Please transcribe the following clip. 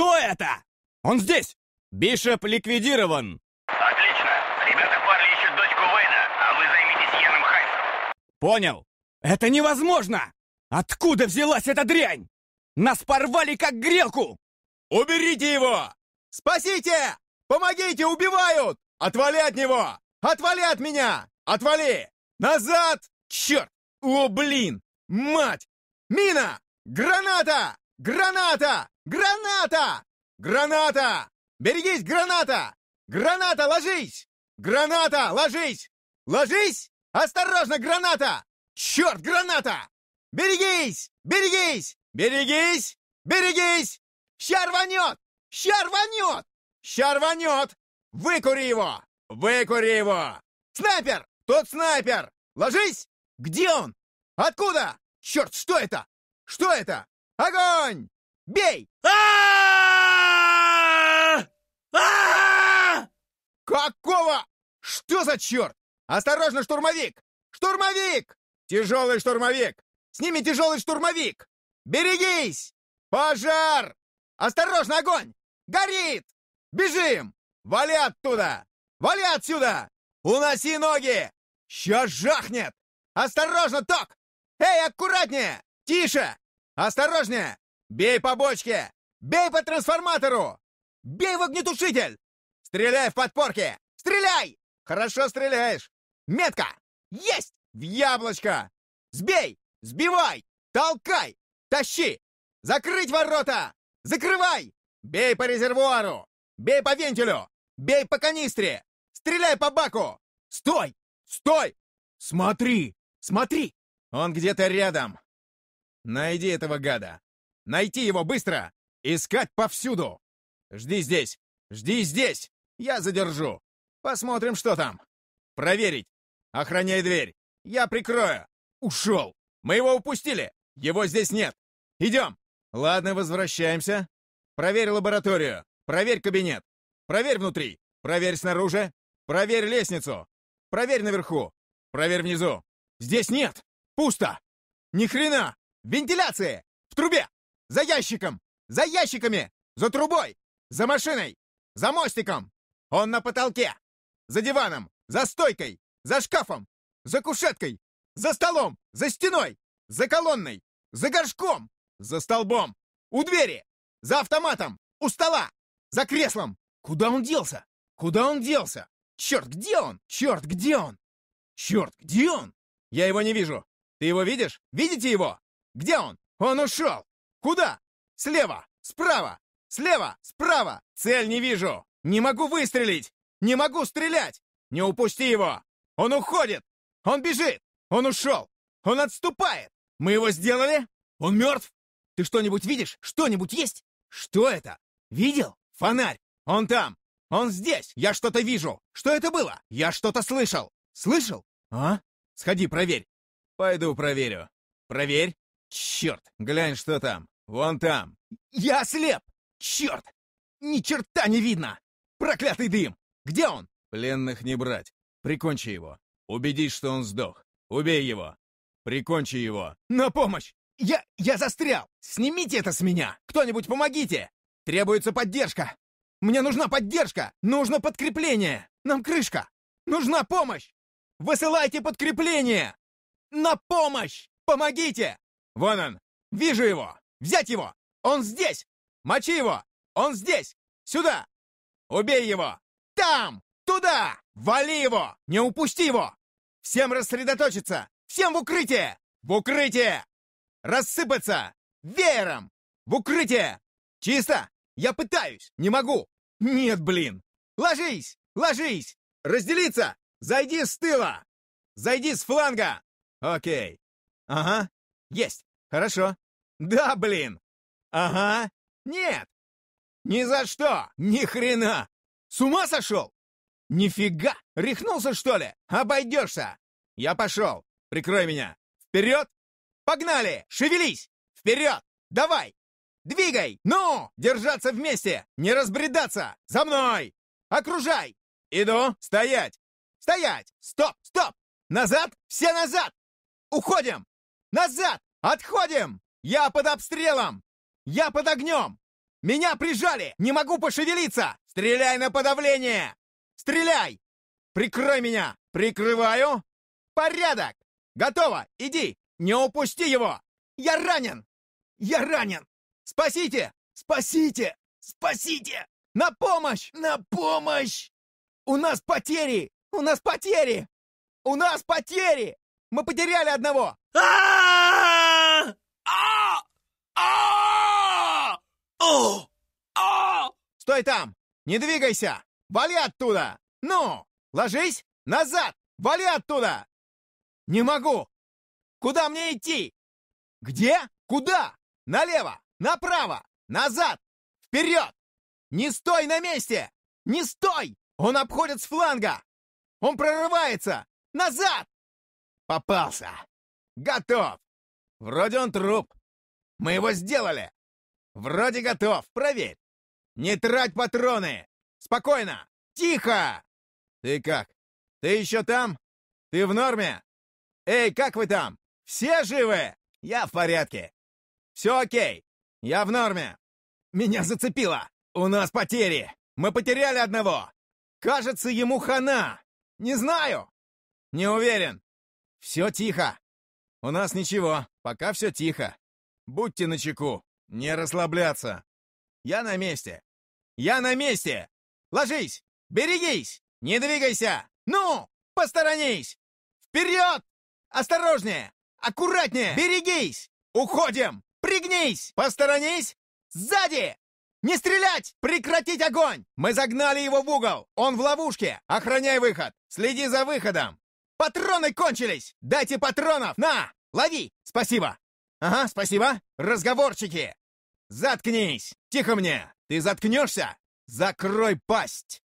Кто это? Он здесь! Бишоп ликвидирован! Отлично! Ребята Барли ищут дочку Вейна, а вы займитесь Яном Хайсом. Понял. Это невозможно! Откуда взялась эта дрянь? Нас порвали как грелку! Уберите его! Спасите! Помогите, убивают! Отвали от него! Отвали от меня! Отвали! Назад! Черт! О, блин! Мать! Мина! Граната! Граната! Граната! Граната! Берегись, граната! Граната, ложись! Граната, ложись! Ложись! Осторожно, граната! Черт, граната! Берегись! Берегись! Берегись! Берегись! Ща рванет! Ща рванет! Ща рванет! Выкури его! Выкури его! Снайпер! Тут снайпер! Ложись! Где он? Откуда? Черт, что это? Что это? Огонь! Бей! А! А! Какого? Что за черт? Осторожно, штурмовик! Штурмовик! Тяжелый штурмовик! Сними тяжелый штурмовик! Берегись! Пожар! Осторожно, огонь! Горит! Бежим! Вали оттуда! Вали отсюда! Уноси ноги! Сейчас жахнет! Осторожно, ток! Эй, аккуратнее! Тише! Осторожнее! Бей по бочке! Бей по трансформатору! Бей в огнетушитель! Стреляй в подпорки! Стреляй! Хорошо стреляешь! Метка! Есть! В яблочко! Сбей! Сбивай! Толкай! Тащи! Закрыть ворота! Закрывай! Бей по резервуару! Бей по вентилю! Бей по канистре! Стреляй по баку! Стой! Стой! Смотри! Смотри! Он где-то рядом! Найди этого гада! Найти его быстро! Искать повсюду! Жди здесь! Жди здесь! Я задержу! Посмотрим, что там! Проверить! Охраняй дверь! Я прикрою! Ушел! Мы его упустили! Его здесь нет! Идем! Ладно, возвращаемся. Проверь лабораторию. Проверь кабинет. Проверь внутри. Проверь снаружи. Проверь лестницу. Проверь наверху. Проверь внизу. Здесь нет. Пусто. Ни хрена. Вентиляция. В трубе. За ящиком! За ящиками! За трубой! За машиной! За мостиком! Он на потолке! За диваном! За стойкой! За шкафом! За кушеткой! За столом! За стеной! За колонной! За горшком! За столбом! У двери! За автоматом! У стола! За креслом! Куда он делся? Куда он делся? Черт, где он? Черт, где он? Черт, где он? Я его не вижу. Ты его видишь? Видите его? Где он? Он ушел! Куда? Слева! Справа! Слева! Справа! Цель не вижу! Не могу выстрелить! Не могу стрелять! Не упусти его! Он уходит! Он бежит! Он ушел! Он отступает! Мы его сделали? Он мертв? Ты что-нибудь видишь? Что-нибудь есть? Что это? Видел? Фонарь! Он там! Он здесь! Я что-то вижу! Что это было? Я что-то слышал! Слышал? А? Сходи, проверь. Пойду проверю. Проверь. Черт, глянь, что там. Вон там!» «Я слеп. Черт! Ни черта не видно! Проклятый дым! Где он?» «Пленных не брать. Прикончи его. Убедись, что он сдох. Убей его. Прикончи его. На помощь! Я... я застрял! Снимите это с меня! Кто-нибудь помогите! Требуется поддержка! Мне нужна поддержка! Нужно подкрепление! Нам крышка! Нужна помощь! Высылайте подкрепление! На помощь! Помогите! Вон он! Вижу его! Взять его! Он здесь! Мочи его! Он здесь! Сюда! Убей его! Там! Туда! Вали его! Не упусти его! Всем рассредоточиться! Всем в укрытие! В укрытие! Рассыпаться! Веером! В укрытие! Чисто! Я пытаюсь! Не могу! Нет, блин! Ложись! Ложись! Разделиться! Зайди с тыла! Зайди с фланга! Окей. Ага. Есть. Хорошо. Да, блин! Ага! Нет! Ни за что! Ни хрена! С ума сошел? Нифига! Рехнулся, что ли? Обойдешься! Я пошел! Прикрой меня! Вперед! Погнали! Шевелись! Вперед! Давай! Двигай! Ну! Держаться вместе! Не разбредаться! За мной! Окружай! Иду! Стоять! Стоять! Стоп! Стоп! Назад! Все назад! Уходим! Назад! Отходим! Я под обстрелом! Я под огнем! Меня прижали! Не могу пошевелиться! Стреляй на подавление! Стреляй! Прикрой меня! Прикрываю! Порядок! Готово! Иди! Не упусти его! Я ранен! Я ранен! Спасите! Спасите! Спасите! На помощь! На помощь! У нас потери! У нас потери! У нас потери! Мы потеряли одного! А-а-а! «Стой там! Не двигайся! Вали оттуда! Ну! Ложись! Назад! Вали оттуда!» «Не могу! Куда мне идти?» «Где? Куда? Налево! Направо! Назад! Вперед! Не стой на месте! Не стой! Он обходит с фланга! Он прорывается! Назад!» «Попался! Готов! Вроде он труп! Мы его сделали! Вроде готов, проверь. Не трать патроны! Спокойно! Тихо! Ты как? Ты еще там? Ты в норме? Эй, как вы там? Все живы? Я в порядке. Все окей. Я в норме. Меня зацепило. У нас потери. Мы потеряли одного. Кажется, ему хана. Не знаю. Не уверен. Все тихо. У нас ничего. Пока все тихо. Будьте начеку. «Не расслабляться!» «Я на месте! Я на месте! Ложись! Берегись! Не двигайся! Ну! Посторонись! Вперед! Осторожнее! Аккуратнее! Берегись! Уходим! Пригнись! Посторонись! Сзади! Не стрелять! Прекратить огонь! Мы загнали его в угол! Он в ловушке! Охраняй выход! Следи за выходом! Патроны кончились! Дайте патронов! На! Лови! Спасибо! Ага, спасибо! Разговорчики! «Заткнись! Тихо мне! Ты заткнешься? Закрой пасть!»